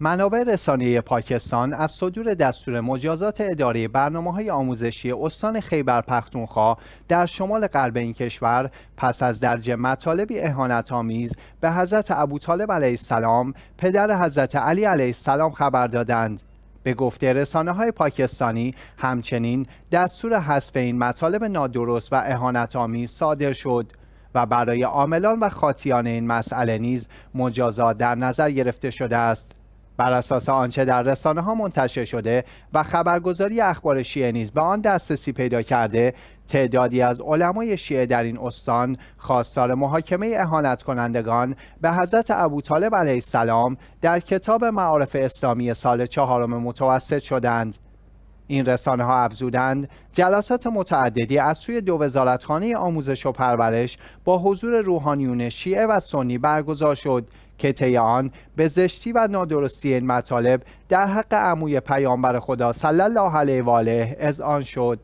منابع رسانه پاکستان از صدور دستور مجازات اداره برنامه های آموزشی استان خیبر پختونخوا در شمال غرب این کشور پس از درج مطالبی احانت آمیز به حضرت ابوطالب علیه السلام پدر حضرت علی علیه السلام خبر دادند به گفته رسانه های پاکستانی همچنین دستور حذف این مطالب نادرست و احانت آمیز صادر شد و برای عاملان و خاطیان این مسئله نیز مجازات در نظر گرفته شده است بر اساس آنچه در رسانه ها منتشر شده و خبرگزاری اخبار شیعه نیز به آن دسترسی پیدا کرده تعدادی از علمای شیعه در این استان خواستار محاکمه اهانت کنندگان به حضرت ابوطالب علیه السلام در کتاب معارف اسلامی سال چهارم متوسط شدند این رسانه ها افزودند جلسات متعددی از سوی دو وزارتخانه آموزش و پرورش با حضور روحانیون شیعه و سنی برگزار شد که طی آن به زشتی و نادرستی این مطالب در حق عموی پیامبر خدا صلی الله علیه و آله آن شد